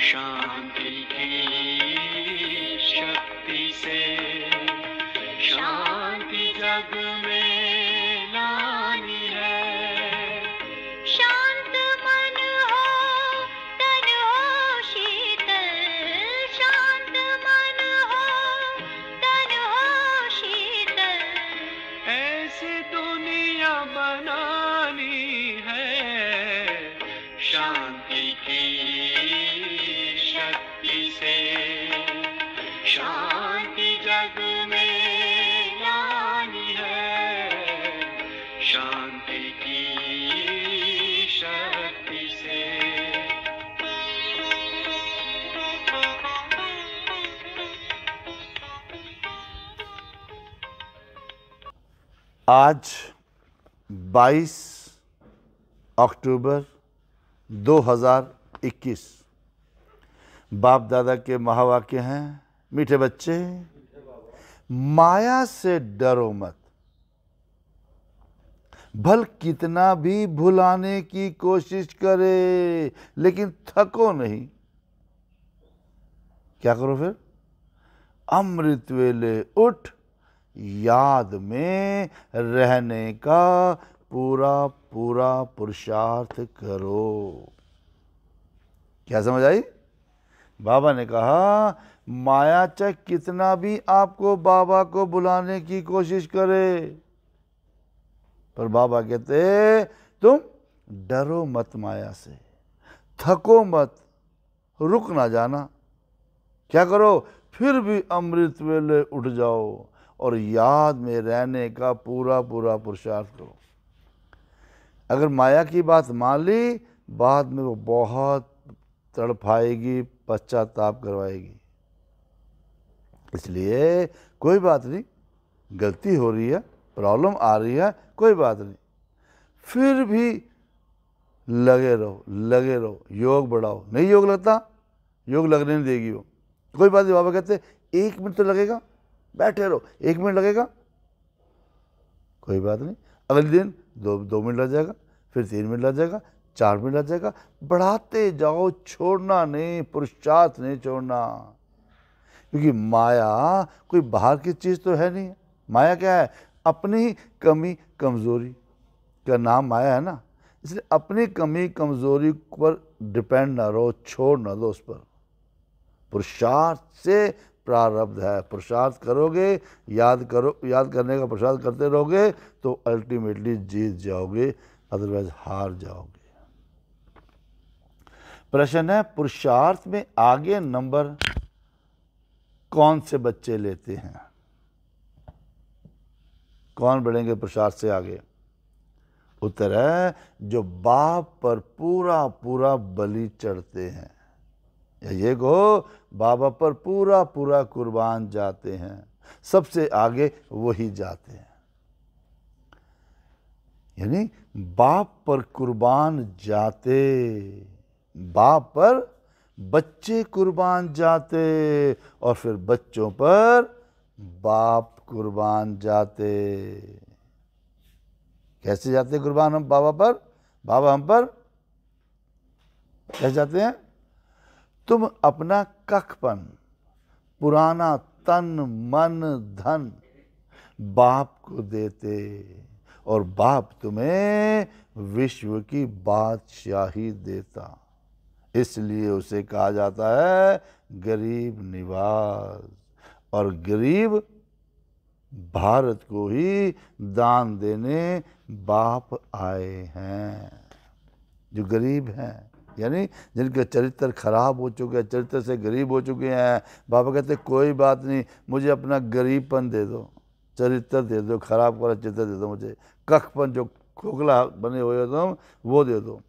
शांति की शक्ति से शांति आज 22 अक्टूबर 2021 बाप दादा के महावाक्य हैं मीठे बच्चे माया से डरो मत भल कितना भी भुलाने की कोशिश करे लेकिन थको नहीं क्या करो फिर अमृत वेले उठ याद में रहने का पूरा पूरा पुरुषार्थ करो क्या समझ आई बाबा ने कहा माया चक कितना भी आपको बाबा को बुलाने की कोशिश करे पर बाबा कहते तुम डरो मत माया से थको मत रुक ना जाना क्या करो फिर भी अमृत वेले उठ जाओ और याद में रहने का पूरा पूरा पुरुषार्थ करो अगर माया की बात मान ली बाद में वो बहुत तड़फाएगी पश्चाताप करवाएगी इसलिए कोई बात नहीं गलती हो रही है प्रॉब्लम आ रही है कोई बात नहीं फिर भी लगे रहो लगे रहो योग बढ़ाओ नहीं योग लगता योग लगने नहीं देगी वो कोई बात नहीं बाबा कहते एक मिनट तो लगेगा बैठे रहो एक मिनट लगेगा कोई बात नहीं अगले दिन दो दो मिनट लग जाएगा फिर तीन मिनट लग जाएगा चार मिनट लग जाएगा बढ़ाते जाओ छोड़ना नहीं पुरुषार्थ नहीं छोड़ना क्योंकि माया कोई बाहर की चीज़ तो है नहीं माया क्या है अपनी कमी कमज़ोरी का नाम माया है ना इसलिए अपनी कमी कमज़ोरी पर डिपेंड ना रहो छोड़ ना दो उस पर पुरुषार्थ से प्रारब्ध है प्रसाद करोगे याद करो याद करने का प्रसाद करते रहोगे तो अल्टीमेटली जीत जाओगे अदरवाइज हार जाओगे प्रश्न है पुरुषार्थ में आगे नंबर कौन से बच्चे लेते हैं कौन बढ़ेंगे प्रसाद से आगे उत्तर है जो बाप पर पूरा पूरा बलि चढ़ते हैं ये गो बाबा पर पूरा पूरा कुर्बान जाते हैं सबसे आगे वही जाते हैं यानी बाप पर कुर्बान जाते बाप पर बच्चे कुर्बान जाते और फिर बच्चों पर बाप कुर्बान जाते कैसे जाते कुर्बान हम बाबा पर बाबा हम पर कैसे जाते हैं तुम अपना कखपन पुराना तन मन धन बाप को देते और बाप तुम्हें विश्व की बादशाही देता इसलिए उसे कहा जाता है गरीब निवास और गरीब भारत को ही दान देने बाप आए हैं जो गरीब हैं यानी जिनके चरित्र ख़राब हो चुके हैं चरित्र से गरीब हो चुके हैं बाबा कहते कोई बात नहीं मुझे अपना गरीबपन दे दो चरित्र दे दो खराब वाला चरित्र दे दो मुझे कखपन जो खोखला बने हुए तुम वो दे दो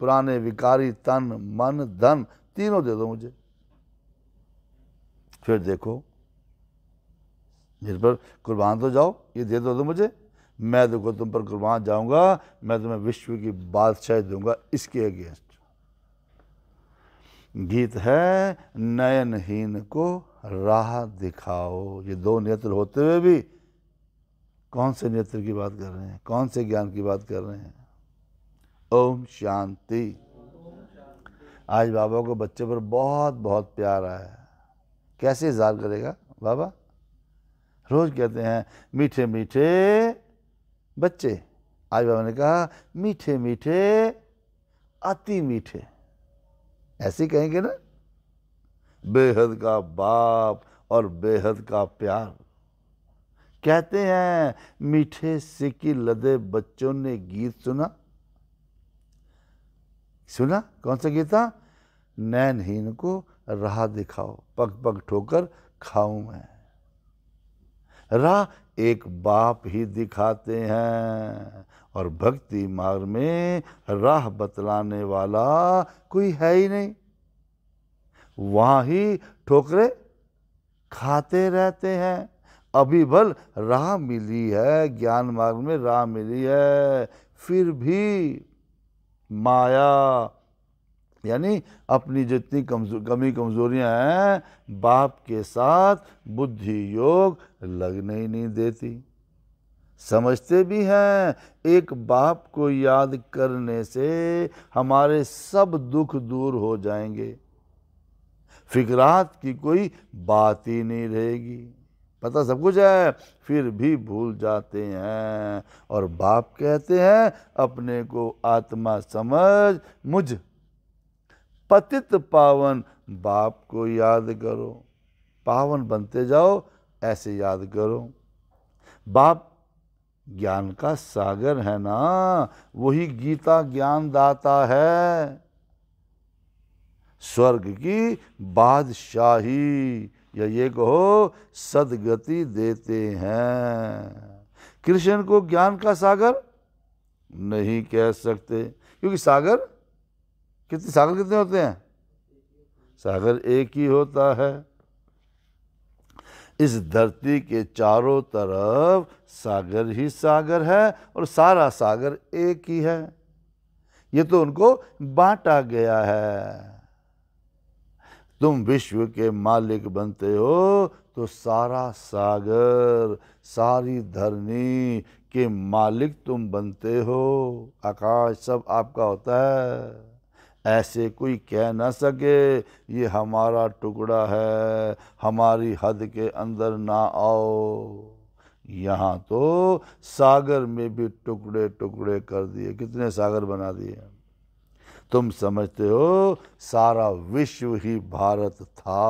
पुराने विकारी तन मन धन तीनों दे दो मुझे फिर देखो जिन पर कुर्बान तो जाओ ये दे दो तो मुझे मैं देखो तुम पर कुर्बान जाऊंगा मैं तुम्हें विश्व की बादशाह दूंगा इसके अगेंस्ट गीत है नयनहीन को राह दिखाओ ये दो नेत्र होते हुए भी कौन से नेत्र की बात कर रहे हैं कौन से ज्ञान की बात कर रहे हैं ओम शांति आज बाबा को बच्चे पर बहुत बहुत प्यार आया कैसे इजहार करेगा बाबा रोज कहते हैं मीठे मीठे बच्चे आज बाबा ने कहा मीठे मीठे अति मीठे ऐसे कहेंगे ना बेहद का बाप और बेहद का प्यार कहते हैं मीठे सिक्की लदे बच्चों ने गीत सुना सुना कौन सा गीत था नैनहीन को राह दिखाओ पग पग ठोकर खाऊं मैं राह एक बाप ही दिखाते हैं और भक्ति मार्ग में राह बतलाने वाला कोई है ही नहीं वहाँ ही ठोकरे खाते रहते हैं अभी भल राह मिली है ज्ञान मार्ग में राह मिली है फिर भी माया यानी अपनी जितनी कमजोर कमी कमजोरियां हैं बाप के साथ बुद्धि योग लगने ही नहीं देती समझते भी हैं एक बाप को याद करने से हमारे सब दुख दूर हो जाएंगे फिकरात की कोई बात ही नहीं रहेगी पता सब कुछ है फिर भी भूल जाते हैं और बाप कहते हैं अपने को आत्मा समझ मुझ पतित पावन बाप को याद करो पावन बनते जाओ ऐसे याद करो बाप ज्ञान का सागर है ना वही गीता ज्ञान दाता है स्वर्ग की बादशाही या ये कहो सदगति देते हैं कृष्ण को ज्ञान का सागर नहीं कह सकते क्योंकि सागर कितने सागर कितने होते हैं सागर एक ही होता है इस धरती के चारों तरफ सागर ही सागर है और सारा सागर एक ही है ये तो उनको बांटा गया है तुम विश्व के मालिक बनते हो तो सारा सागर सारी धरनी के मालिक तुम बनते हो आकाश सब आपका होता है ऐसे कोई कह ना सके ये हमारा टुकड़ा है हमारी हद के अंदर ना आओ यहाँ तो सागर में भी टुकड़े टुकड़े कर दिए कितने सागर बना दिए तुम समझते हो सारा विश्व ही भारत था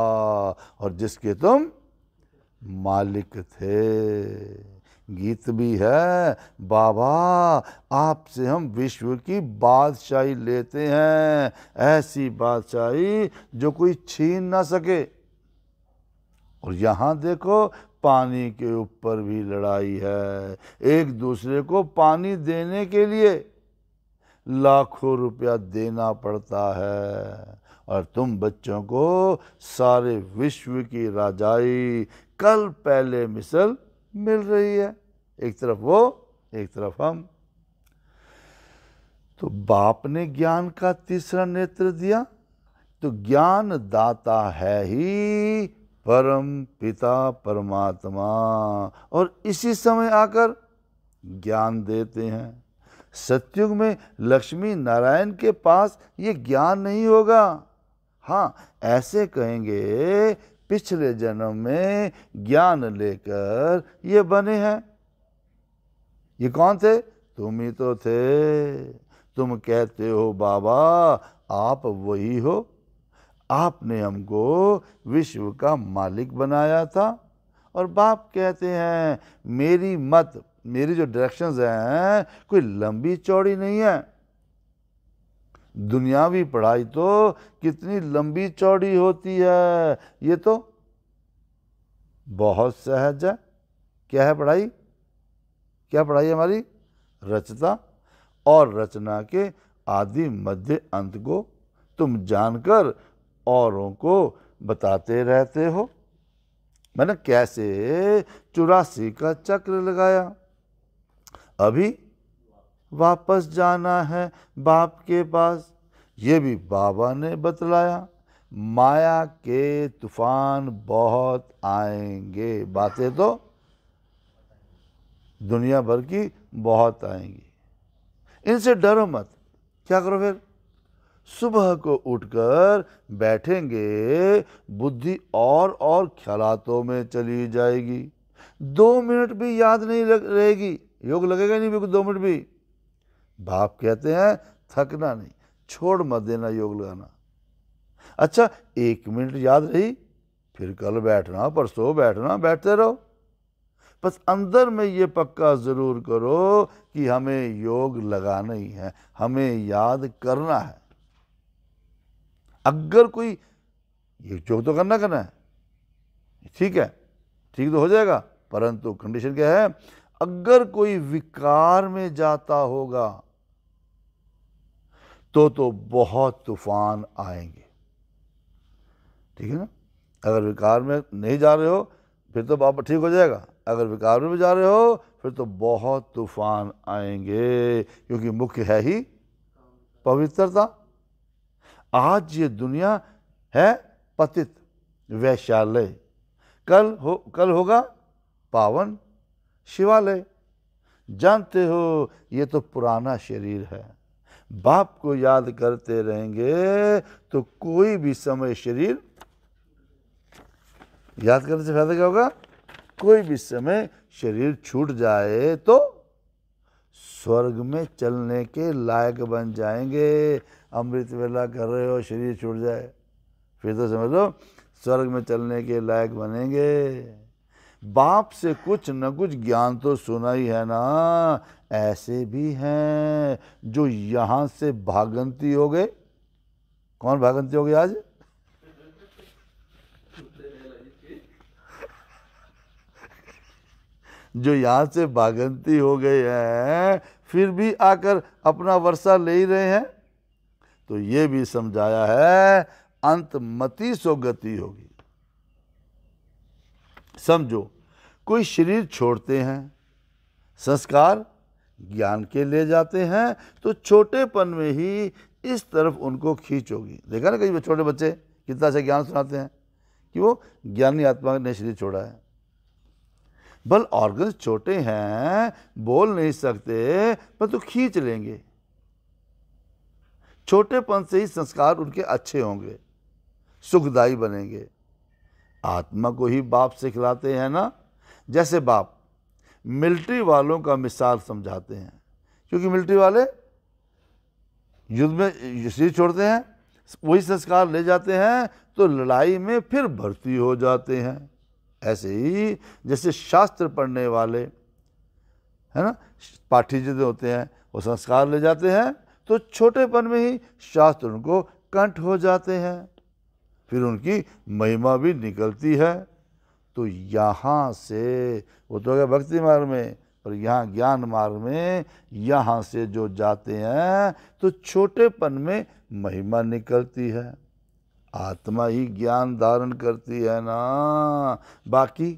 और जिसके तुम मालिक थे गीत भी है बाबा आपसे हम विश्व की बादशाही लेते हैं ऐसी बादशाही जो कोई छीन ना सके और यहाँ देखो पानी के ऊपर भी लड़ाई है एक दूसरे को पानी देने के लिए लाखों रुपया देना पड़ता है और तुम बच्चों को सारे विश्व की राजाई कल पहले मिसल मिल रही है एक तरफ वो एक तरफ हम तो बाप ने ज्ञान का तीसरा नेत्र दिया तो ज्ञान दाता है ही परम पिता परमात्मा और इसी समय आकर ज्ञान देते हैं सत्युग में लक्ष्मी नारायण के पास ये ज्ञान नहीं होगा हाँ ऐसे कहेंगे पिछले जन्म में ज्ञान लेकर ये बने हैं ये कौन थे तुम ही तो थे तुम कहते हो बाबा आप वही हो आपने हमको विश्व का मालिक बनाया था और बाप कहते हैं मेरी मत मेरी जो डायरेक्शंस हैं कोई लंबी चौड़ी नहीं है दुनियावी पढ़ाई तो कितनी लंबी चौड़ी होती है ये तो बहुत सहज है क्या है पढ़ाई क्या पढ़ाई हमारी रचता और रचना के आदि मध्य अंत को तुम जानकर औरों को बताते रहते हो मैंने कैसे चौरासी का चक्र लगाया अभी वापस जाना है बाप के पास ये भी बाबा ने बतलाया माया के तूफान बहुत आएंगे बातें तो दुनिया भर की बहुत आएंगी इनसे डरो मत क्या करो फिर सुबह को उठकर बैठेंगे बुद्धि और और ख्यालातों में चली जाएगी दो मिनट भी याद नहीं रहेगी योग लगेगा नहीं बिल्कुल दो मिनट भी बाप कहते हैं थकना नहीं छोड़ मत देना योग लगाना अच्छा एक मिनट याद रही फिर कल बैठना परसों बैठना बैठते रहो बस अंदर में ये पक्का ज़रूर करो कि हमें योग लगाना ही है हमें याद करना है अगर कोई ये योग तो करना करना है ठीक है ठीक तो हो जाएगा परंतु कंडीशन क्या है अगर कोई विकार में जाता होगा तो तो बहुत तूफान आएंगे ठीक है ना अगर विकार में नहीं जा रहे हो फिर तो बाप ठीक हो जाएगा अगर विकार में भी जा रहे हो फिर तो बहुत तूफान आएंगे क्योंकि मुख्य है ही पवित्रता आज ये दुनिया है पतित वैशालय कल हो कल होगा पावन शिवालय जानते हो ये तो पुराना शरीर है बाप को याद करते रहेंगे तो कोई भी समय शरीर याद करने से फायदा क्या होगा कोई भी समय शरीर छूट जाए तो स्वर्ग में चलने के लायक बन जाएंगे अमृत वेला कर रहे हो शरीर छूट जाए फिर तो समझ लो स्वर्ग में चलने के लायक बनेंगे बाप से कुछ न कुछ ज्ञान तो सुना ही है ना ऐसे भी हैं जो यहां से भागंती हो गए कौन भागंती हो गए आज जो यहां से भागंती हो गए हैं फिर भी आकर अपना वर्षा ले ही रहे हैं तो ये भी समझाया है अंत मती सो गति होगी समझो कोई शरीर छोड़ते हैं संस्कार ज्ञान के ले जाते हैं तो छोटेपन में ही इस तरफ उनको खींचोगी देखा ना कई छोटे बच्चे कितना अच्छा ज्ञान सुनाते हैं कि वो ज्ञानी आत्मा ने शरीर छोड़ा है बल ऑर्गन्स छोटे हैं बोल नहीं सकते पर तो खींच लेंगे छोटेपन से ही संस्कार उनके अच्छे होंगे सुखदायी बनेंगे आत्मा को ही बाप सिखलाते हैं ना जैसे बाप मिलिट्री वालों का मिसाल समझाते हैं क्योंकि मिलिट्री वाले युद्ध में शरीर छोड़ते हैं वही संस्कार ले जाते हैं तो लड़ाई में फिर भर्ती हो जाते हैं ऐसे ही जैसे शास्त्र पढ़ने वाले है ना जिद होते हैं वो संस्कार ले जाते हैं तो छोटेपन में ही शास्त्र उनको कंठ हो जाते हैं फिर उनकी महिमा भी निकलती है तो यहाँ से वो तो गए भक्ति मार्ग में पर यहाँ ज्ञान मार्ग में यहाँ से जो जाते हैं तो छोटेपन में महिमा निकलती है आत्मा ही ज्ञान धारण करती है ना बाकी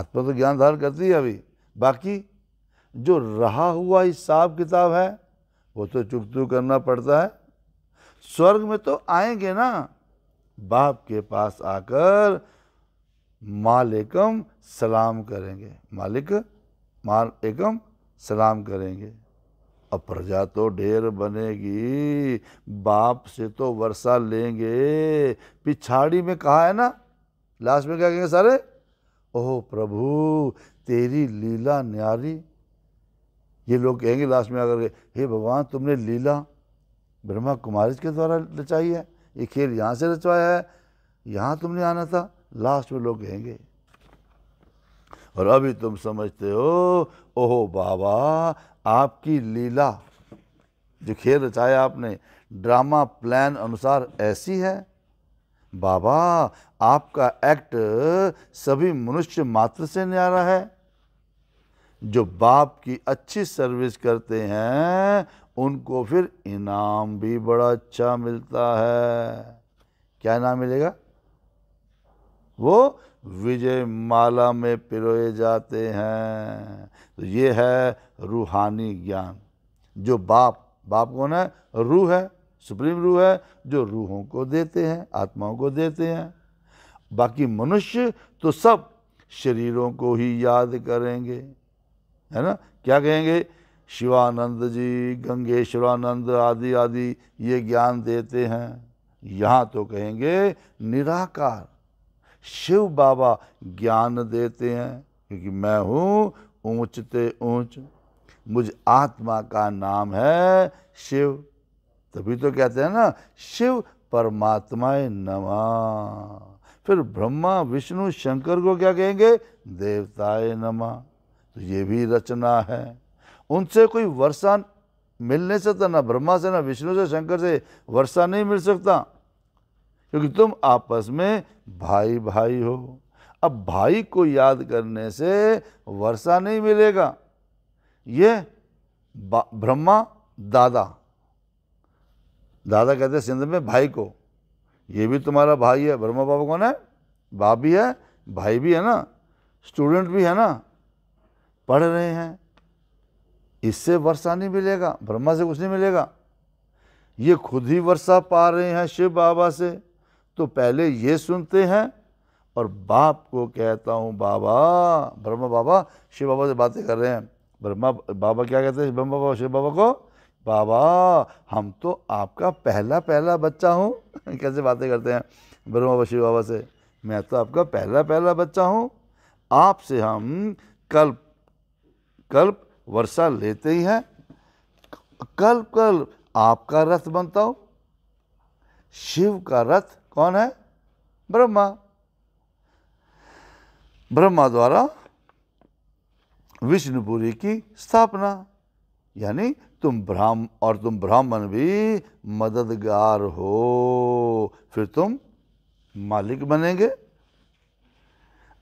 आत्मा तो ज्ञान धारण करती है अभी बाकी जो रहा हुआ हिसाब किताब है वो तो चुकतू करना पड़ता है स्वर्ग में तो आएंगे ना बाप के पास आकर मालिकम सलाम करेंगे मालिक मालिकम सलाम करेंगे अब प्रजा तो ढेर बनेगी बाप से तो वर्षा लेंगे पिछाड़ी में कहा है ना लास्ट में क्या कहेंगे सारे ओह प्रभु तेरी लीला न्यारी ये लोग कहेंगे लास्ट में आकर के हे भगवान तुमने लीला ब्रह्मा कुमारी के द्वारा रचाई है ये खेल यहाँ से रचवाया है यहाँ तुमने आना था लास्ट में लोग कहेंगे और अभी तुम समझते हो ओहो बाबा आपकी लीला जो खेल रचाया आपने ड्रामा प्लान अनुसार ऐसी है बाबा आपका एक्ट सभी मनुष्य मात्र से न्यारा है जो बाप की अच्छी सर्विस करते हैं उनको फिर इनाम भी बड़ा अच्छा मिलता है क्या इनाम मिलेगा वो विजय माला में पिरोए जाते हैं तो ये है रूहानी ज्ञान जो बाप बाप कौन है रूह है सुप्रीम रूह है जो रूहों को देते हैं आत्माओं को देते हैं बाकी मनुष्य तो सब शरीरों को ही याद करेंगे है ना क्या कहेंगे शिवानंद जी गंगेश्वरानंद आदि आदि ये ज्ञान देते हैं यहाँ तो कहेंगे निराकार शिव बाबा ज्ञान देते हैं क्योंकि मैं हूँ ऊंचते ऊंच मुझ आत्मा का नाम है शिव तभी तो कहते हैं ना शिव परमात्मा नमा फिर ब्रह्मा विष्णु शंकर को क्या कहेंगे देवताए नमा तो ये भी रचना है उनसे कोई वर्षा मिलने सकता तो ना ब्रह्मा से ना विष्णु से शंकर से वर्षा नहीं मिल सकता क्योंकि तुम आपस में भाई भाई हो अब भाई को याद करने से वर्षा नहीं मिलेगा ये ब्रह्मा दादा दादा कहते हैं सिंध में भाई को ये भी तुम्हारा भाई है ब्रह्मा बाबा कौन है बाप भी है भाई भी है ना स्टूडेंट भी है ना पढ़ रहे हैं इससे वर्षा नहीं मिलेगा ब्रह्मा से कुछ नहीं मिलेगा ये खुद ही वर्षा पा रहे हैं शिव बाबा से तो पहले ये सुनते हैं और बाप को कहता हूँ बाबा ब्रह्मा बाबा शिव बाबा से बातें कर रहे हैं ब्रह्मा बाबा क्या कहते हैं ब्रह्मा बाबा शिव बाबा को बाबा हम तो आपका पहला पहला बच्चा हूँ कैसे बातें करते हैं ब्रह्मा बाबा शिव बाबा से मैं तो आपका पहला पहला बच्चा हूँ आपसे हम कल्प कल्प वर्षा लेते ही हैं कल कल आपका रथ बनता हो शिव का रथ कौन है ब्रह्मा ब्रह्मा द्वारा विष्णुपुरी की स्थापना यानी तुम ब्राह्म और तुम ब्राह्मण भी मददगार हो फिर तुम मालिक बनेंगे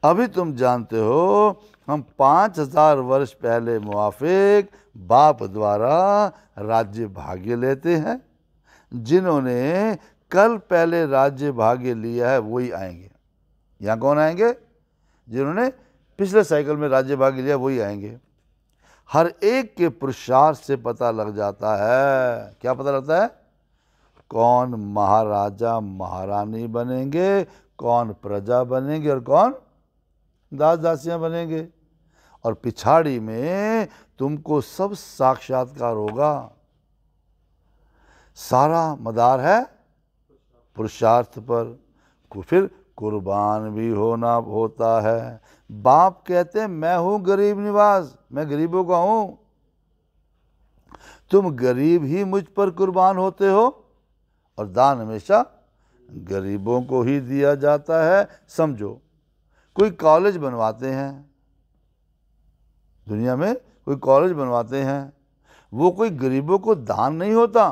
अभी तुम जानते हो हम पाँच हजार वर्ष पहले मुआफिक बाप द्वारा राज्य भाग्य लेते हैं जिन्होंने कल पहले राज्य भाग्य लिया है वही आएंगे यहाँ कौन आएंगे जिन्होंने पिछले साइकिल में राज्य भाग्य लिया वही आएंगे हर एक के पुरुषार्थ से पता लग जाता है क्या पता लगता है कौन महाराजा महारानी बनेंगे कौन प्रजा बनेंगे और कौन दास दासियां बनेंगे और पिछाड़ी में तुमको सब साक्षात्कार होगा सारा मदार है पुरुषार्थ पर फिर कुर्बान भी होना होता है बाप कहते हैं मैं हूं गरीब निवास मैं गरीबों का हूं तुम गरीब ही मुझ पर कुर्बान होते हो और दान हमेशा गरीबों को ही दिया जाता है समझो कोई कॉलेज बनवाते हैं दुनिया में कोई कॉलेज बनवाते हैं वो कोई गरीबों को दान नहीं होता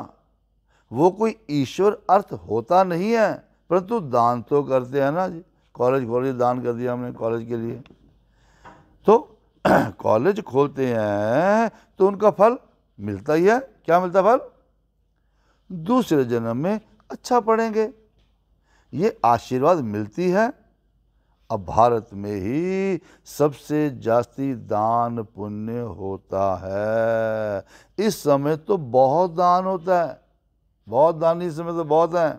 वो कोई ईश्वर अर्थ होता नहीं है परंतु दान तो करते हैं ना जी कॉलेज कॉलेज दान कर दिया हमने कॉलेज के लिए तो कॉलेज खोलते हैं तो उनका फल मिलता ही है क्या मिलता फल दूसरे जन्म में अच्छा पढ़ेंगे ये आशीर्वाद मिलती है अब भारत में ही सबसे जास्ती दान पुण्य होता है इस समय तो बहुत दान होता है बहुत दान इस समय तो बहुत है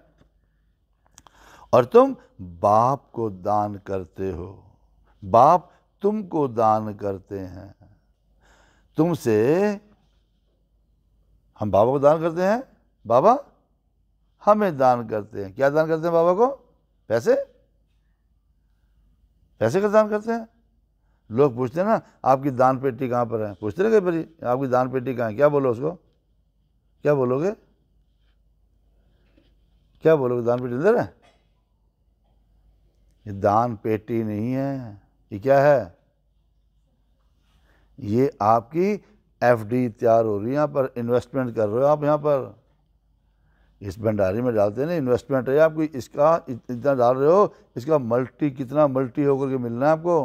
और तुम बाप को दान करते हो बाप तुमको दान करते हैं तुमसे हम बाबा को दान करते हैं बाबा हमें दान करते हैं क्या दान करते हैं बाबा को पैसे पैसे का दान करते हैं लोग पूछते हैं ना आपकी दान पेटी कहाँ पर है पूछते ना कहीं पर आपकी दान पेटी कहाँ है क्या बोलो उसको क्या बोलोगे क्या बोलोगे दान पेटी अंदर है ये दान पेटी नहीं है ये क्या है ये आपकी एफडी तैयार हो रही है यहाँ पर इन्वेस्टमेंट कर रहे हो आप यहाँ पर इस भंडारे में डालते हैं ना इन्वेस्टमेंट है आपको इसका इतना डाल रहे हो इसका मल्टी कितना मल्टी होकर के मिलना है आपको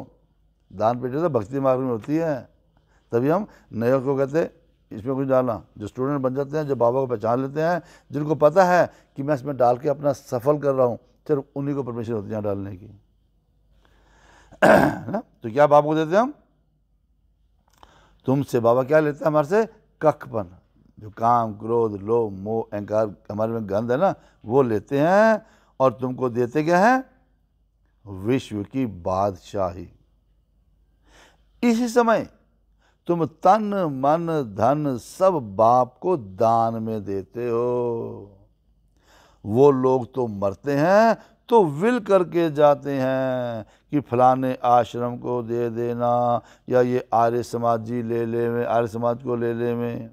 दान पेटे तो भक्ति मार्ग में होती है तभी हम नए को कहते हैं इसमें कुछ डालना जो स्टूडेंट बन जाते हैं जो बाबा को पहचान लेते हैं जिनको पता है कि मैं इसमें डाल के अपना सफल कर रहा हूँ सिर्फ उन्हीं को परमिशन होती है डालने की ना तो क्या बाबा को देते हैं हम तुमसे बाबा क्या लेते हैं हमारे से कखपन जो काम क्रोध लोभ मोह अहंकार हमारे में गंध है ना वो लेते हैं और तुमको देते क्या है विश्व की बादशाही इसी समय तुम तन मन धन सब बाप को दान में देते हो वो लोग तो मरते हैं तो विल करके जाते हैं कि फलाने आश्रम को दे देना या ये आर्य समाज जी ले ले में आर्य समाज को ले ले में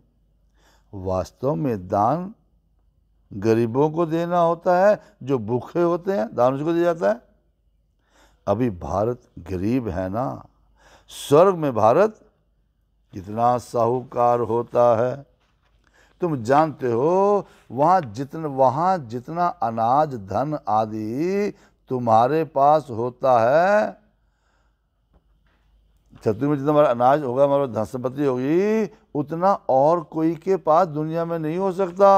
वास्तव में दान गरीबों को देना होता है जो भूखे होते हैं दान उसको दिया जाता है अभी भारत गरीब है ना स्वर्ग में भारत कितना साहूकार होता है तुम जानते हो वहाँ जितना वहाँ जितना अनाज धन आदि तुम्हारे पास होता है छतरी में जितना हमारा अनाज होगा हमारा धन संपत्ति होगी उतना और कोई के पास दुनिया में नहीं हो सकता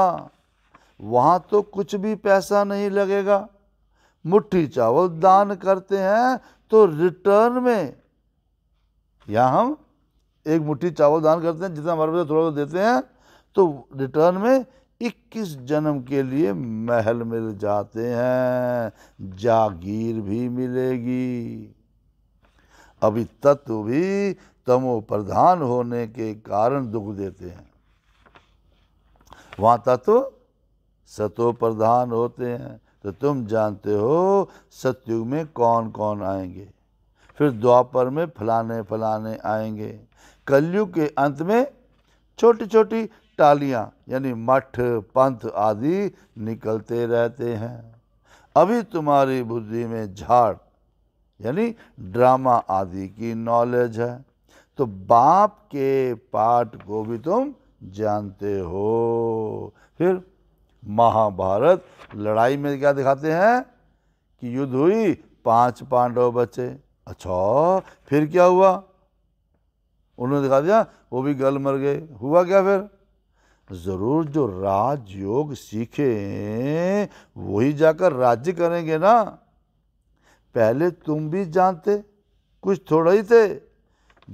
वहाँ तो कुछ भी पैसा नहीं लगेगा मुट्ठी चावल दान करते हैं तो रिटर्न में या हम एक मुट्ठी चावल दान करते हैं जितना हमारे पास थोड़ा सा देते हैं तो रिटर्न में 21 जन्म के लिए महल मिल जाते हैं जागीर भी मिलेगी अभी तत्व भी तमो प्रधान होने के कारण दुख देते हैं वहाँ तत्व सतो प्रधान होते हैं तो तुम जानते हो सत्युग में कौन कौन आएंगे फिर द्वापर में फलाने फलाने आएंगे कलयुग के अंत में छोटी छोटी टालियाँ यानी मठ पंथ आदि निकलते रहते हैं अभी तुम्हारी बुद्धि में झाड़ यानी ड्रामा आदि की नॉलेज है तो बाप के पाठ को भी तुम जानते हो फिर महाभारत लड़ाई में क्या दिखाते हैं कि युद्ध हुई पांच पांडव बचे अच्छा फिर क्या हुआ उन्होंने दिखा दिया वो भी गल मर गए हुआ क्या फिर जरूर जो राजयोग सीखे वही जाकर राज्य करेंगे ना पहले तुम भी जानते कुछ थोड़ा ही थे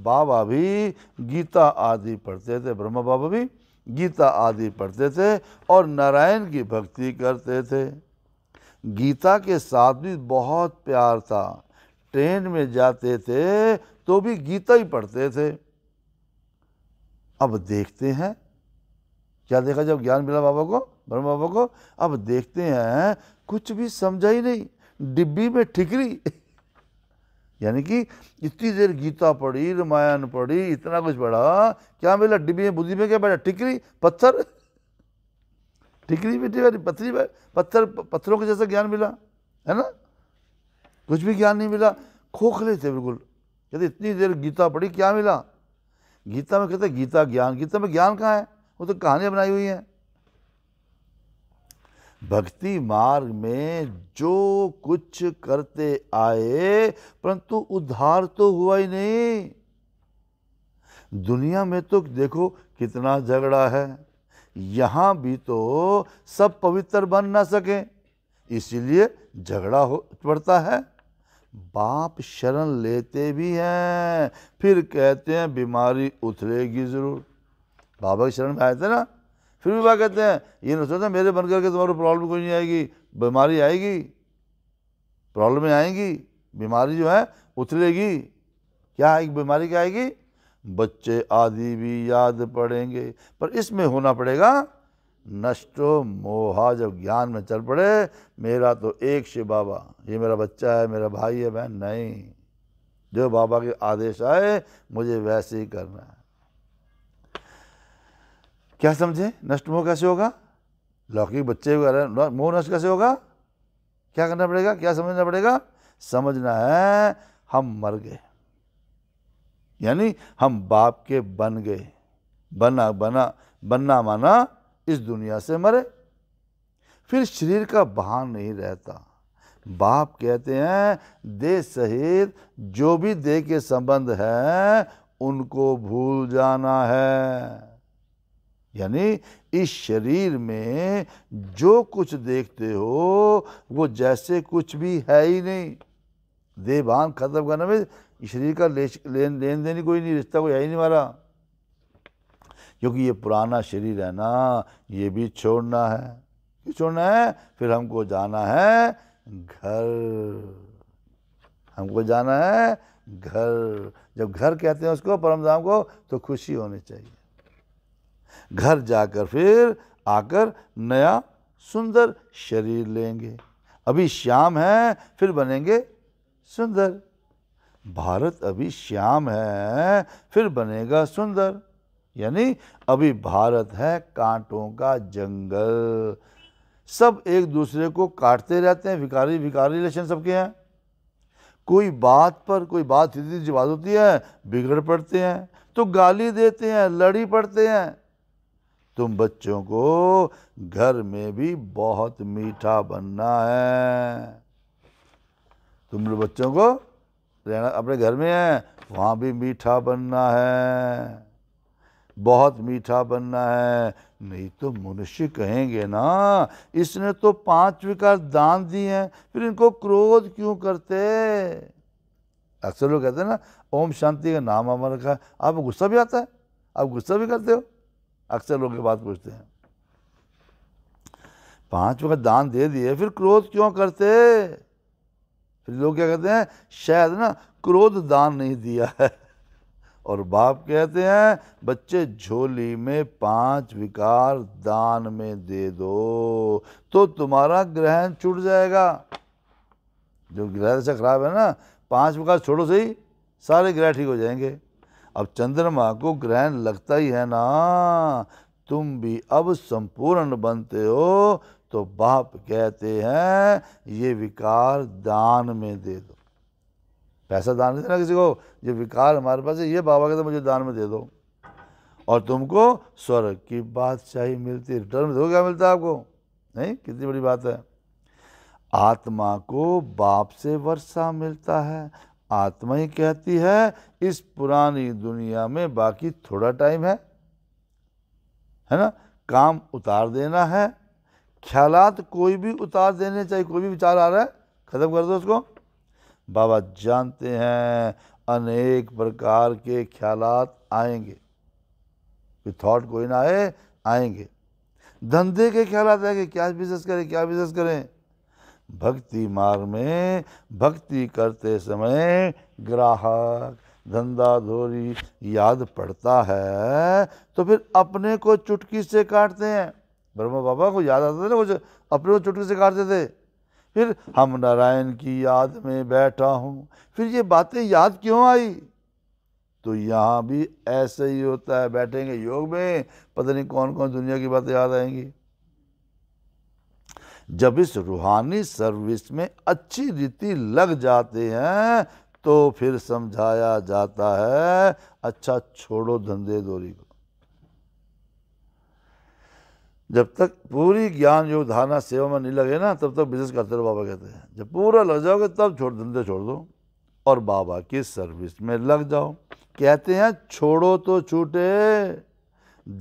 बाबा भी गीता आदि पढ़ते थे ब्रह्मा बाबा भी गीता आदि पढ़ते थे और नारायण की भक्ति करते थे गीता के साथ भी बहुत प्यार था ट्रेन में जाते थे तो भी गीता ही पढ़ते थे अब देखते हैं क्या देखा जब ज्ञान मिला बाबा को ब्रह्मा बाबा को अब देखते हैं कुछ भी समझा ही नहीं डिब्बी में ठिकरी यानी कि इतनी देर गीता पढ़ी रामायण पढ़ी इतना कुछ पढ़ा क्या मिला डिब्बी में बुद्धि में क्या बैठा ठिकरी पत्थर ठिकरी में बैठी पत्थरी पत्थर पत्थरों के जैसा ज्ञान मिला है ना कुछ भी ज्ञान नहीं मिला खोखले थे बिल्कुल कहते इतनी देर गीता पढ़ी क्या मिला गीता में कहते गीता ज्ञान गीता में ज्ञान कहाँ है वो तो कहानियाँ बनाई हुई हैं भक्ति मार्ग में जो कुछ करते आए परंतु उद्धार तो हुआ ही नहीं दुनिया में तो देखो कितना झगड़ा है यहाँ भी तो सब पवित्र बन ना सके इसीलिए झगड़ा हो पड़ता है बाप शरण लेते भी हैं फिर कहते हैं बीमारी उतरेगी ज़रूर बाबा के शरण में आए थे ना फिर भी वह कहते हैं ये ना सोचा मेरे बन करके तुम्हारी प्रॉब्लम कोई नहीं आएगी बीमारी आएगी प्रॉब्लमें आएंगी बीमारी जो है उतरेगी क्या एक बीमारी क्या आएगी बच्चे आदि भी याद पड़ेंगे पर इसमें होना पड़ेगा नष्टो मोहा जब ज्ञान में चल पड़े मेरा तो एक शिव बाबा ये मेरा बच्चा है मेरा भाई है बहन नहीं जो बाबा के आदेश आए मुझे वैसे ही करना है क्या समझे नष्ट मोह कैसे होगा लौकिक बच्चे मोह नष्ट कैसे होगा क्या करना पड़ेगा क्या समझना पड़ेगा समझना है हम मर गए यानी हम बाप के बन गए बना बना बनना माना इस दुनिया से मरे फिर शरीर का भान नहीं रहता बाप कहते हैं देह सहित जो भी देह के संबंध है उनको भूल जाना है यानी इस शरीर में जो कुछ देखते हो वो जैसे कुछ भी है ही नहीं देवान खत्म करने में शरीर का लेन लेन देन कोई नहीं रिश्ता कोई है ही नहीं हमारा क्योंकि ये पुराना शरीर है ना ये भी छोड़ना है क्यों छोड़ना है फिर हमको जाना है घर हमको जाना है घर जब घर कहते हैं उसको परमधाम को तो खुशी होनी चाहिए घर जाकर फिर आकर नया सुंदर शरीर लेंगे अभी श्याम है फिर बनेंगे सुंदर भारत अभी श्याम है फिर बनेगा सुंदर यानी अभी भारत है कांटों का जंगल सब एक दूसरे को काटते रहते हैं विकारी विकारी रिलेशन सबके हैं कोई बात पर कोई बात सीधी जी बात होती है बिगड़ पड़ते हैं तो गाली देते हैं लड़ी पड़ते हैं तुम बच्चों को घर में भी बहुत मीठा बनना है तुम लोग बच्चों को रहना अपने घर में है वहाँ भी मीठा बनना है बहुत मीठा बनना है नहीं तो मनुष्य कहेंगे ना इसने तो पांच विकार दान दिए हैं फिर इनको क्रोध क्यों करते अक्सर लोग कहते हैं ना ओम शांति का नाम अमर का आप गुस्सा भी आता है आप गुस्सा भी करते हो अक्सर लोग ये बात पूछते हैं पांच वक्त दान दे दिए फिर क्रोध क्यों करते फिर लोग क्या कहते हैं शायद ना क्रोध दान नहीं दिया है और बाप कहते हैं बच्चे झोली में पांच विकार दान में दे दो तो तुम्हारा ग्रहण छूट जाएगा जो ग्रह से खराब है ना पांच विकार छोड़ो सही सारे ग्रह ठीक हो जाएंगे अब चंद्रमा को ग्रहण लगता ही है ना तुम भी अब संपूर्ण बनते हो तो बाप कहते हैं ये विकार दान में दे दो पैसा दान नहीं देना किसी को ये विकार हमारे पास है ये बाबा कहते मुझे दान में दे दो और तुमको स्वर्ग की चाहिए मिलती रिटर्न में क्या मिलता है आपको नहीं कितनी बड़ी बात है आत्मा को बाप से वर्षा मिलता है आत्मा ही कहती है इस पुरानी दुनिया में बाकी थोड़ा टाइम है है ना काम उतार देना है ख्यालात कोई भी उतार देने चाहिए कोई भी विचार आ रहा है ख़त्म कर दो उसको बाबा जानते हैं अनेक प्रकार के ख्यालात आएंगे कि थॉट कोई ना आए आएंगे धंधे के ख्याल आएंगे क्या बिजनेस करें क्या बिजनेस करें भक्ति मार्ग में भक्ति करते समय ग्राहक धंधा धोरी याद पड़ता है तो फिर अपने को चुटकी से काटते हैं ब्रह्मा बाबा को याद आता था ना कुछ अपने को चुटकी से काटते थे फिर हम नारायण की याद में बैठा हूँ फिर ये बातें याद क्यों आई तो यहाँ भी ऐसे ही होता है बैठेंगे योग में पता नहीं कौन कौन दुनिया की बातें याद आएंगी जब इस रूहानी सर्विस में अच्छी रीति लग जाते हैं तो फिर समझाया जाता है अच्छा छोड़ो धंधे दोरी को जब तक पूरी ज्ञान योग धारणा सेवा में नहीं लगे ना तब तक बिजनेस करते रहो बाबा कहते हैं जब पूरा लग जाओगे तब छोड़ धंधे छोड़ दो और बाबा की सर्विस में लग जाओ कहते हैं छोड़ो तो छूटे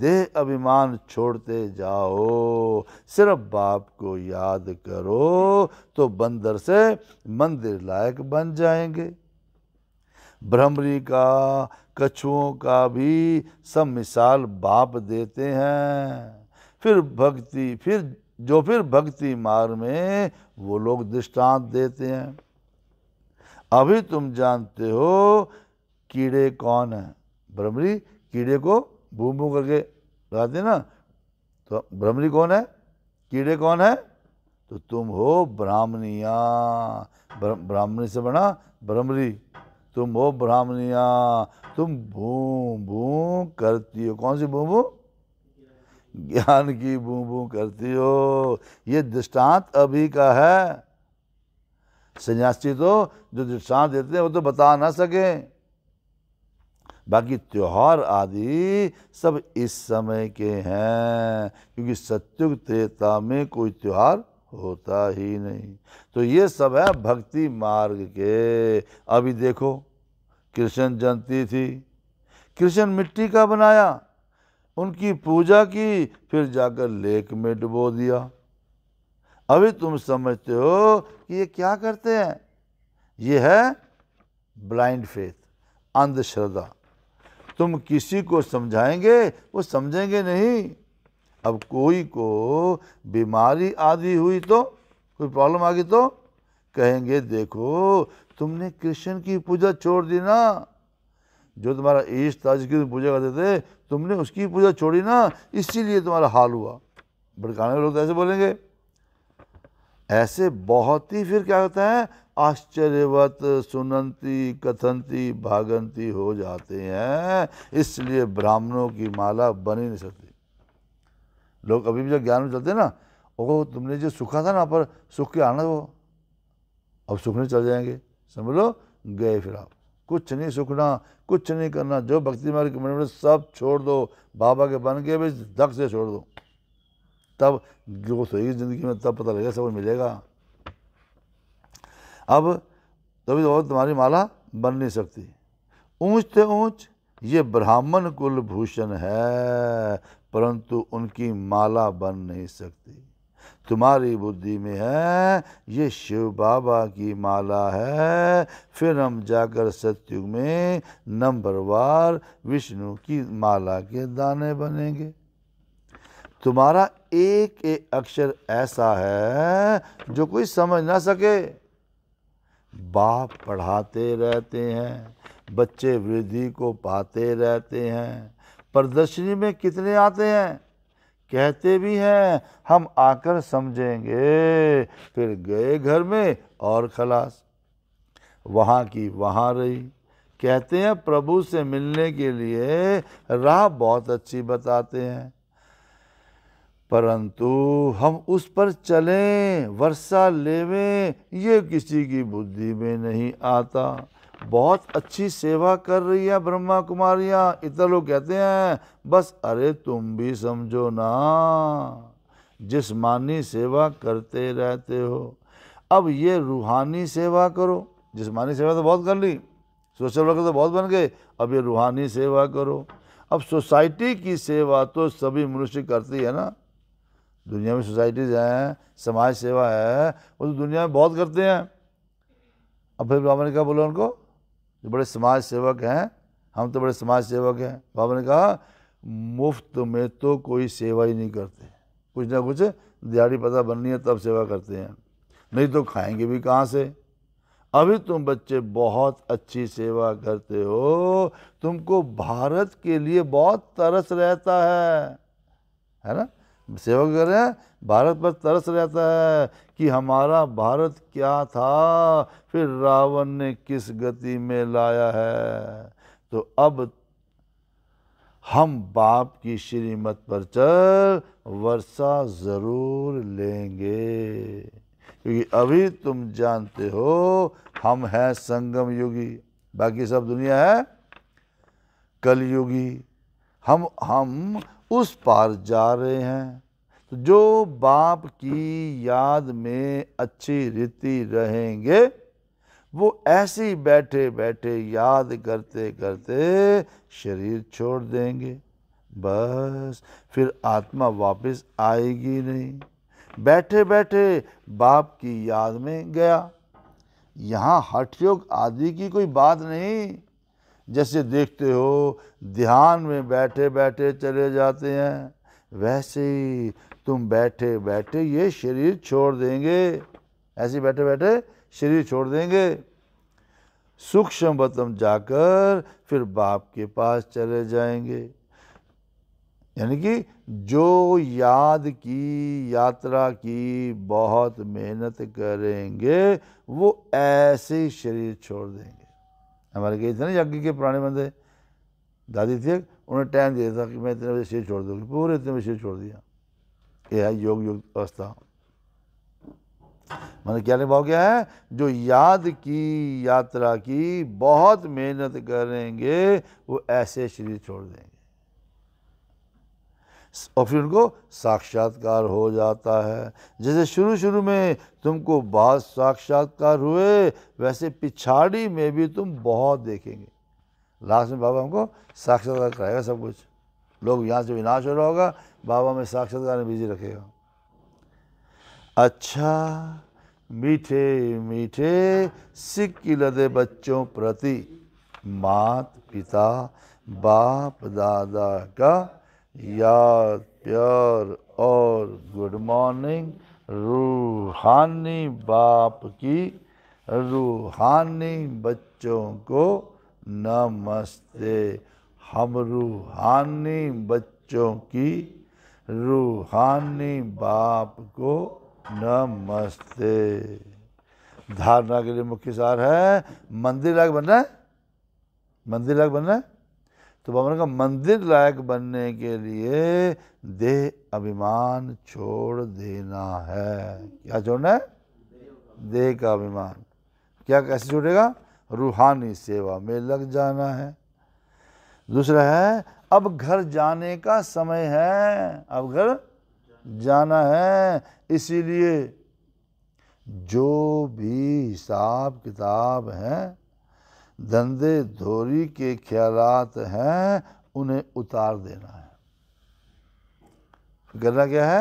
देह अभिमान छोड़ते जाओ सिर्फ बाप को याद करो तो बंदर से मंदिर लायक बन जाएंगे भ्रमरी का कछुओं का भी सब मिसाल बाप देते हैं फिर भक्ति फिर जो फिर भक्ति मार्ग में वो लोग दृष्टांत देते हैं अभी तुम जानते हो कीड़े कौन हैं भ्रमरी कीड़े को बू बू करके गाते ना तो ब्रह्मणी कौन है कीड़े कौन है तो तुम हो ब्राह्मणिया ब्राह्मणी से बना ब्रह्मरी तुम हो ब्राह्मणिया तुम भू भू करती हो कौन सी बूम बूम ज्ञान की बू बू करती हो ये दृष्टांत अभी का है सन्यासी तो जो दृष्टांत देते हैं वो तो बता ना सके बाकी त्यौहार आदि सब इस समय के हैं क्योंकि सत्युग त्रेता में कोई त्यौहार होता ही नहीं तो ये सब है भक्ति मार्ग के अभी देखो कृष्ण जयंती थी कृष्ण मिट्टी का बनाया उनकी पूजा की फिर जाकर लेक में डुबो दिया अभी तुम समझते हो कि ये क्या करते हैं ये है ब्लाइंड फेथ अंधश्रद्धा तुम किसी को समझाएंगे वो समझेंगे नहीं अब कोई को बीमारी आदि हुई तो कोई प्रॉब्लम आ गई तो कहेंगे देखो तुमने कृष्ण की पूजा छोड़ दी ना जो तुम्हारा ईष्ट था जिसकी तुम पूजा करते थे तुमने उसकी पूजा छोड़ी ना इसीलिए तुम्हारा हाल हुआ भड़काने लोग तो ऐसे बोलेंगे ऐसे बहुत ही फिर क्या होता है आश्चर्यवत सुनंती कथंती भागंती हो जाते हैं इसलिए ब्राह्मणों की माला बन ही नहीं सकती लोग अभी भी जो ज्ञान में चलते ना ओ तुमने जो सुखा था ना पर सुख के आना वो अब सुख नहीं चल जाएंगे समझ लो गए फिर आप कुछ नहीं सुखना कुछ नहीं करना जो भक्ति मार्ग सब छोड़ दो बाबा के बन के भी धक से छोड़ दो तब जो कुछ ज़िंदगी में तब पता लगेगा सब मिलेगा अब तभी और तुम्हारी माला बन नहीं सकती ऊंच से ऊंच ये ब्राह्मण कुलभूषण है परंतु उनकी माला बन नहीं सकती तुम्हारी बुद्धि में है ये शिव बाबा की माला है फिर हम जाकर सत्युग में नंबर वार विष्णु की माला के दाने बनेंगे तुम्हारा एक एक अक्षर ऐसा है जो कोई समझ ना सके बाप पढ़ाते रहते हैं बच्चे वृद्धि को पाते रहते हैं प्रदर्शनी में कितने आते हैं कहते भी हैं हम आकर समझेंगे फिर गए घर में और खलास वहाँ की वहाँ रही कहते हैं प्रभु से मिलने के लिए राह बहुत अच्छी बताते हैं परंतु हम उस पर चलें वर्षा लेवें ये किसी की बुद्धि में नहीं आता बहुत अच्छी सेवा कर रही है ब्रह्मा कुमारियाँ इतना लोग कहते हैं बस अरे तुम भी समझो ना जिस्मानी सेवा करते रहते हो अब ये रूहानी सेवा करो जिस्मानी सेवा तो बहुत कर ली सोशल वर्कर तो बहुत बन गए अब ये रूहानी सेवा करो अब सोसाइटी की सेवा तो सभी मनुष्य करती है ना दुनिया में सोसाइटीज़ हैं समाज सेवा है वो तो दुनिया में बहुत करते हैं अब फिर बाबा ने कहा बोला उनको जो बड़े समाज सेवक हैं हम तो बड़े समाज सेवक हैं बाबा ने कहा मुफ्त में तो कोई सेवा ही नहीं करते कुछ ना कुछ दिहाड़ी पता बननी है तब सेवा करते हैं नहीं तो खाएंगे भी कहाँ से अभी तुम बच्चे बहुत अच्छी सेवा करते हो तुमको भारत के लिए बहुत तरस रहता है है ना सेवा कर रहे हैं भारत पर तरस रहता है कि हमारा भारत क्या था फिर रावण ने किस गति में लाया है तो अब हम बाप की श्रीमत पर चल वर्षा ज़रूर लेंगे क्योंकि अभी तुम जानते हो हम हैं संगम युगी बाकी सब दुनिया है कलयुगी हम हम उस पार जा रहे हैं तो जो बाप की याद में अच्छी रीति रहेंगे वो ऐसे ही बैठे बैठे याद करते करते शरीर छोड़ देंगे बस फिर आत्मा वापस आएगी नहीं बैठे बैठे बाप की याद में गया यहाँ हठयोग आदि की कोई बात नहीं जैसे देखते हो ध्यान में बैठे बैठे चले जाते हैं वैसे ही तुम बैठे बैठे ये शरीर छोड़ देंगे ऐसे बैठे बैठे शरीर छोड़ देंगे सूक्ष्म बतम जाकर फिर बाप के पास चले जाएंगे यानी कि जो याद की यात्रा की बहुत मेहनत करेंगे वो ऐसे ही शरीर छोड़ देंगे हमारे कई थे ना यज्ञ के पुराने बंदे दादी थे उन्हें टाइम दिया था कि मैं इतने बजे शेर छोड़ दूँगी पूरे इतने बजे शेर छोड़ दिया ये है योग योग अवस्था मैंने क्या निभाव क्या है जो याद की यात्रा की बहुत मेहनत करेंगे वो ऐसे शरीर छोड़ देंगे और फिर उनको साक्षात्कार हो जाता है जैसे शुरू शुरू में तुमको बहुत साक्षात्कार हुए वैसे पिछाड़ी में भी तुम बहुत देखेंगे लास्ट में बाबा हमको साक्षात्कार कराएगा सब कुछ लोग यहाँ से विनाश हो रहा होगा बाबा में साक्षात्कार में बिजी रखेगा अच्छा मीठे मीठे सिख की लदे बच्चों प्रति मात पिता बाप दादा का याद प्यार और गुड मॉर्निंग रूहानी बाप की रूहानी बच्चों को नमस्ते हम रूहानी बच्चों की रूहानी बाप को नमस्ते धारणा के लिए मुख्य सार है मंदिर अलग बनना है मंदिर अलग बनना है तो भगवान का मंदिर लायक बनने के लिए देह अभिमान छोड़ देना है क्या छोड़ना है देह का अभिमान क्या कैसे छोड़ेगा रूहानी सेवा में लग जाना है दूसरा है अब घर जाने का समय है अब घर जाना है इसीलिए जो भी हिसाब किताब हैं धंधे धोरी के ख्यालात हैं उन्हें उतार देना है करना क्या है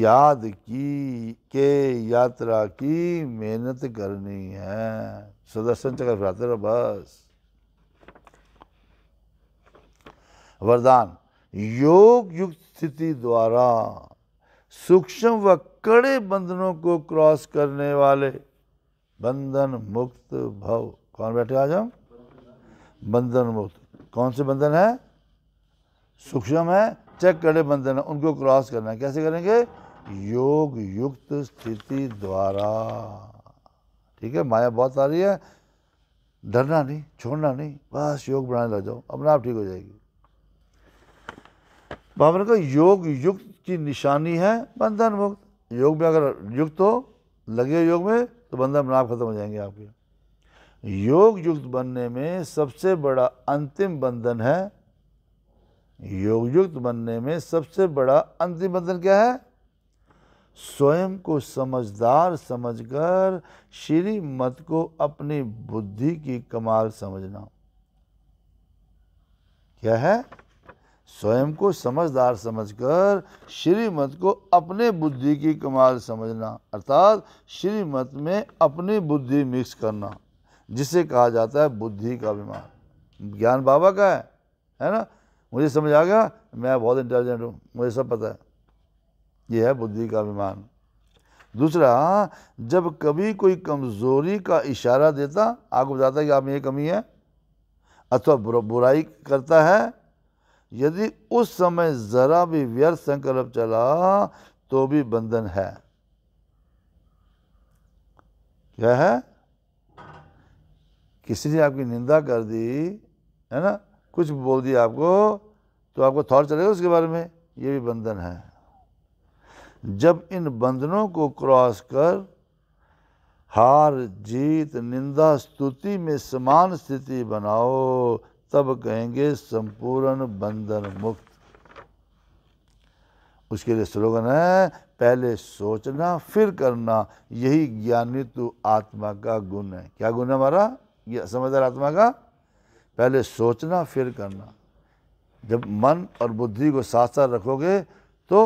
याद की के यात्रा की मेहनत करनी है सुदर्शन चक्र फिराते रहो बस वरदान योग युक्त स्थिति द्वारा सूक्ष्म व कड़े बंधनों को क्रॉस करने वाले बंधन मुक्त भव कौन बैठे आज हम बंधन मुक्त कौन से बंधन है सूक्ष्म है चेक करे बंधन है उनको क्रॉस करना है कैसे करेंगे योग युक्त स्थिति द्वारा ठीक है माया बहुत आ रही है डरना नहीं छोड़ना नहीं बस योग बनाने लग जाओ अपने आप ठीक हो जाएगी भावना का योग युक्त की निशानी है बंधन मुक्त योग में अगर युक्त हो लगे योग में तो बंधन अपने आप खत्म हो जाएंगे आपके योग युक्त बनने में सबसे बड़ा अंतिम बंधन है योग युक्त बनने में सबसे बड़ा अंतिम बंधन क्या है स्वयं को समझदार समझकर श्रीमत को अपनी बुद्धि की कमाल समझना क्या है स्वयं को समझदार समझकर श्रीमत को अपने बुद्धि की कमाल समझना अर्थात श्रीमत में अपनी बुद्धि मिक्स करना जिसे कहा जाता है बुद्धि का अभिमान ज्ञान बाबा का है है ना मुझे समझ आ गया मैं बहुत इंटेलिजेंट हूँ मुझे सब पता है यह है बुद्धि का अभिमान दूसरा जब कभी कोई कमज़ोरी का इशारा देता आपको बताता है कि आप में ये कमी है अथवा बुराई करता है यदि उस समय ज़रा भी व्यर्थ संकल्प चला तो भी बंधन है क्या है किसी ने आपकी निंदा कर दी है ना कुछ बोल दिया आपको तो आपको थॉट चलेगा उसके बारे में ये भी बंधन है जब इन बंधनों को क्रॉस कर हार जीत निंदा स्तुति में समान स्थिति बनाओ तब कहेंगे संपूर्ण बंधन मुक्त उसके लिए स्लोगन है पहले सोचना फिर करना यही ज्ञानी तो आत्मा का गुण है क्या गुण है हमारा ये समझदार आत्मा का पहले सोचना फिर करना जब मन और बुद्धि को साथ साथ रखोगे तो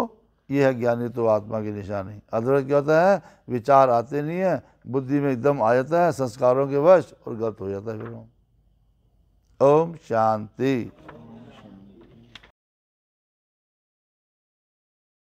ये है ज्ञानी तो आत्मा की निशानी अदरक क्या होता है विचार आते नहीं है बुद्धि में एकदम आ जाता है संस्कारों के वश और गलत हो जाता है फिर ओम शांति